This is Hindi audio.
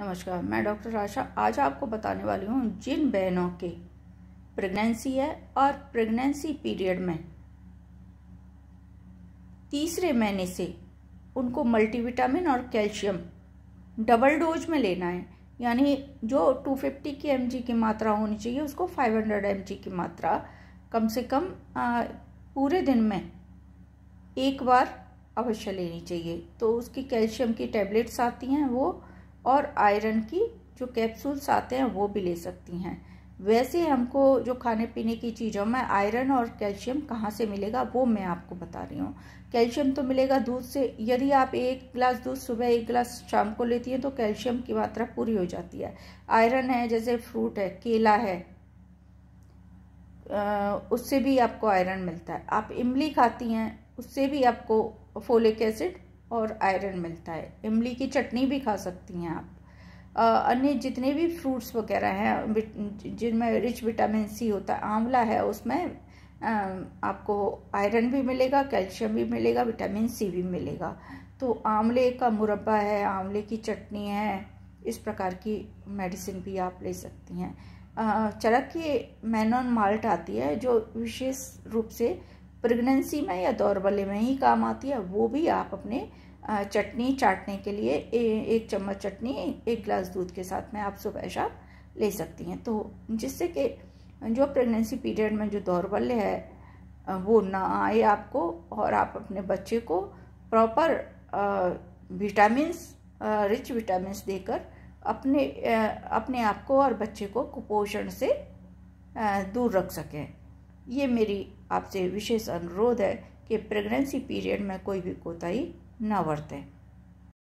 नमस्कार मैं डॉक्टर आशा आज आपको बताने वाली हूँ जिन बहनों के प्रेगनेंसी है और प्रेगनेंसी पीरियड में तीसरे महीने से उनको मल्टीविटामिन और कैल्शियम डबल डोज में लेना है यानी जो 250 की एम की मात्रा होनी चाहिए उसको 500 एम की मात्रा कम से कम आ, पूरे दिन में एक बार अवश्य लेनी चाहिए तो उसकी कैल्शियम की टैबलेट्स आती हैं वो और आयरन की जो कैप्सूल्स आते हैं वो भी ले सकती हैं वैसे हमको जो खाने पीने की चीज़ों में आयरन और कैल्शियम कहाँ से मिलेगा वो मैं आपको बता रही हूँ कैल्शियम तो मिलेगा दूध से यदि आप एक गिलास दूध सुबह एक गिलास शाम को लेती हैं तो कैल्शियम की मात्रा पूरी हो जाती है आयरन है जैसे फ्रूट है केला है उससे भी आपको आयरन मिलता है आप इमली खाती हैं उससे भी आपको फोलिक एसिड और आयरन मिलता है इमली की चटनी भी खा सकती हैं आप अन्य जितने भी फ्रूट्स वगैरह हैं जिनमें रिच विटामिन सी होता है आंवला है उसमें आपको आयरन भी मिलेगा कैल्शियम भी मिलेगा विटामिन सी भी मिलेगा तो आंवले का मुरब्बा है आंवले की चटनी है इस प्रकार की मेडिसिन भी आप ले सकती हैं चरक की मैनॉन माल्ट आती है जो विशेष रूप से प्रेगनेंसी में या दौर वाले में ही काम आती है वो भी आप अपने चटनी चाटने के लिए ए, एक चम्मच चटनी एक गिलास दूध के साथ में आप सुबह शाम ले सकती हैं तो जिससे कि जो प्रेगनेंसी पीरियड में जो दौरबल्य है वो ना आए आपको और आप अपने बच्चे को प्रॉपर विटामिन्स रिच विटामिन्स देकर अपने अपने आप को और बच्चे को कुपोषण से दूर रख सकें ये मेरी आपसे विशेष अनुरोध है कि प्रेगनेंसी पीरियड में कोई भी कोताही ना बरतें